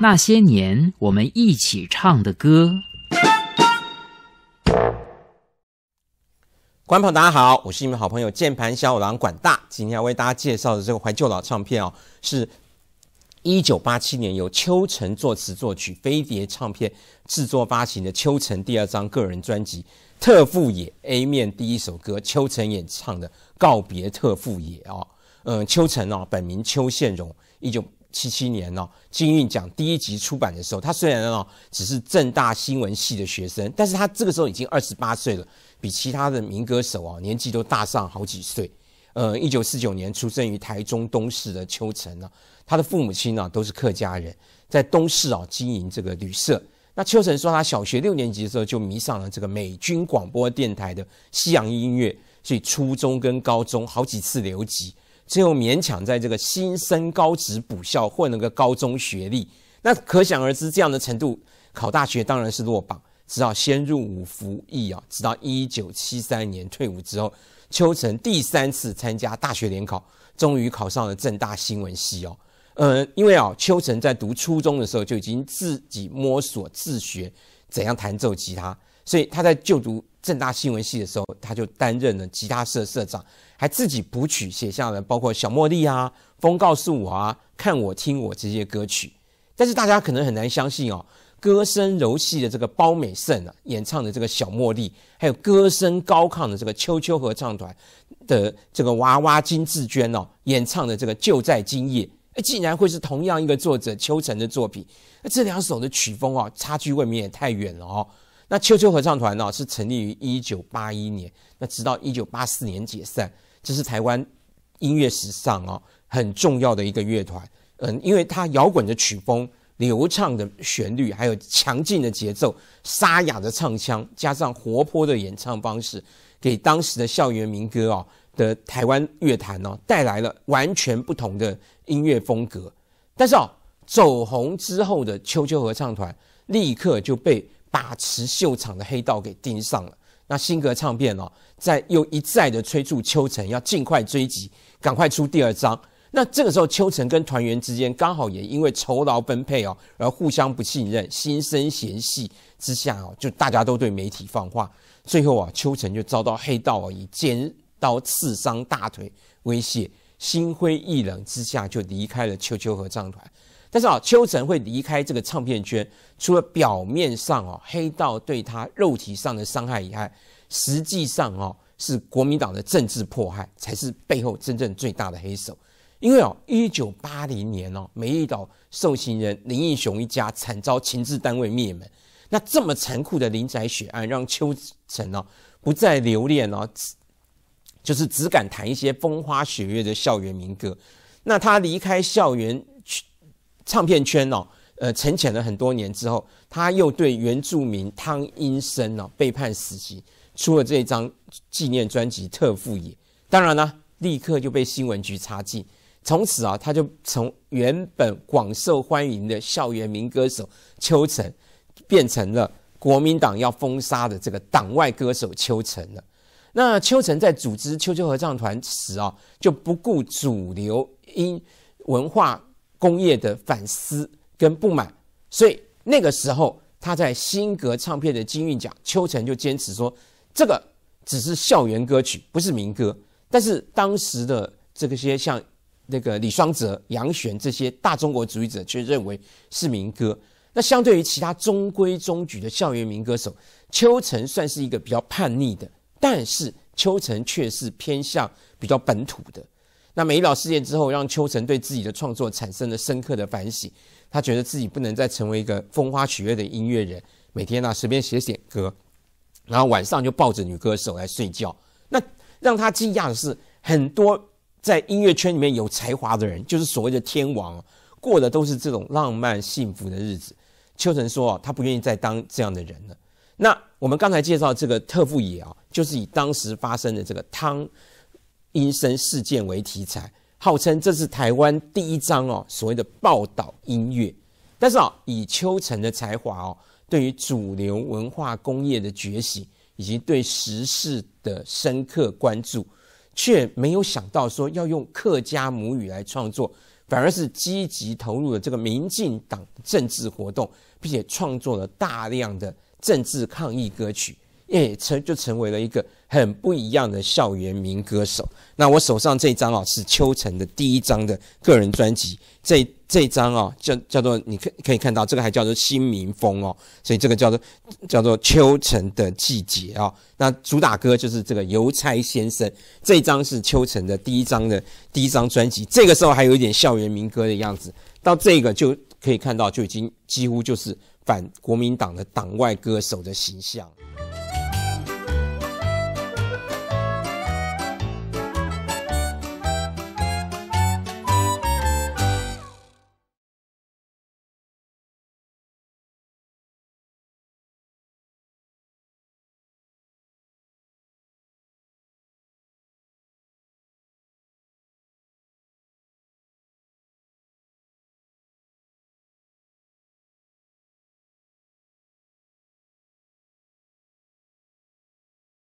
那些年我们一起唱的歌，观众朋友大家好，我是你们好朋友键盘小五郎管大。今天要为大家介绍的这个怀旧老唱片哦，是一九八七年由秋晨作词作曲，飞碟唱片制作发行的秋晨第二张个人专辑《特富野》A 面第一首歌，秋晨演唱的。告别特富野啊，嗯，秋成哦，本名邱宪荣，一九七七年哦，《金韵奖》第一集出版的时候，他虽然哦，只是正大新闻系的学生，但是他这个时候已经二十八岁了，比其他的民歌手啊年纪都大上好几岁。呃，一九四九年出生于台中东市的邱成呢，他的父母亲呢都是客家人，在东市啊经营这个旅社。那邱成说，他小学六年级的时候就迷上了这个美军广播电台的西洋音乐。所以初中跟高中好几次留级，最后勉强在这个新生高职补校混了个高中学历。那可想而知，这样的程度考大学当然是落榜，只好先入伍服役啊。直到一九七三年退伍之后，秋成第三次参加大学联考，终于考上了正大新闻系哦。嗯，因为啊，秋成在读初中的时候就已经自己摸索自学怎样弹奏吉他，所以他在就读。正大新闻系的时候，他就担任了吉他社社长，还自己谱曲写下了包括《小茉莉》啊，《风告诉我》啊，《看我听我》这些歌曲。但是大家可能很难相信哦，歌声柔细的这个包美胜啊，演唱的这个《小茉莉》，还有歌声高亢的这个秋秋合唱团的这个娃娃金志娟哦，演唱的这个《就在今夜》，哎，竟然会是同样一个作者秋晨的作品，这两首的曲风啊，差距未免也太远了哦。那秋秋合唱团呢，是成立于一九八一年，那直到一九八四年解散，这是台湾音乐史上哦很重要的一个乐团。嗯，因为它摇滚的曲风、流畅的旋律、还有强劲的节奏、沙哑的唱腔，加上活泼的演唱方式，给当时的校园民歌啊的台湾乐坛呢带来了完全不同的音乐风格。但是啊，走红之后的秋秋合唱团立刻就被把持秀场的黑道给盯上了，那辛格唱片哦，在又一再的催促秋成要尽快追击，赶快出第二张。那这个时候，秋成跟团员之间刚好也因为酬劳分配哦而互相不信任，心生嫌隙之下哦，就大家都对媒体放话。最后啊，秋成就遭到黑道哦以尖刀刺伤大腿威胁，心灰意冷之下就离开了秋秋合唱团。但是啊，邱晨会离开这个唱片圈，除了表面上哦黑道对他肉体上的伤害以外，实际上哦是国民党的政治迫害才是背后真正最大的黑手。因为哦，一九八零年哦，美义岛受刑人林义雄一家惨遭情治单位灭门，那这么残酷的林宅血案，让邱晨哦不再留恋哦，就是只敢弹一些风花雪月的校园民歌。那他离开校园去。唱片圈哦，呃，沉潜了很多年之后，他又对原住民汤音生哦背叛死刑，出了这一张纪念专辑《特富野》，当然呢，立刻就被新闻局查禁。从此啊，他就从原本广受欢迎的校园民歌手邱晨，变成了国民党要封杀的这个党外歌手邱晨了。那邱晨在组织秋秋合唱团时啊，就不顾主流音文化。工业的反思跟不满，所以那个时候他在新格唱片的金韵奖，秋成就坚持说这个只是校园歌曲，不是民歌。但是当时的这个些像那个李双泽、杨璇这些大中国主义者却认为是民歌。那相对于其他中规中矩的校园民歌手，秋成算是一个比较叛逆的，但是秋成却是偏向比较本土的。那美老事件之后，让秋晨对自己的创作产生了深刻的反省。他觉得自己不能再成为一个风花雪月的音乐人，每天呢随便写写歌，然后晚上就抱着女歌手来睡觉。那让他惊讶的是，很多在音乐圈里面有才华的人，就是所谓的天王，过的都是这种浪漫幸福的日子。秋晨说：“啊，他不愿意再当这样的人了。”那我们刚才介绍这个特富野啊，就是以当时发生的这个汤。音声事件为题材，号称这是台湾第一张哦所谓的报道音乐，但是啊，以秋晨的才华哦，对于主流文化工业的觉醒以及对时事的深刻关注，却没有想到说要用客家母语来创作，反而是积极投入了这个民进党政治活动，并且创作了大量的政治抗议歌曲。也成就成为了一个很不一样的校园民歌手。那我手上这张啊，是秋晨的第一张的个人专辑。这这张啊，叫叫做，你可可以看到，这个还叫做新民风哦。所以这个叫做叫做秋晨的季节啊。那主打歌就是这个邮差先生。这张是秋晨的第一张的第一张专辑。这个时候还有一点校园民歌的样子。到这个就可以看到，就已经几乎就是反国民党的党外歌手的形象。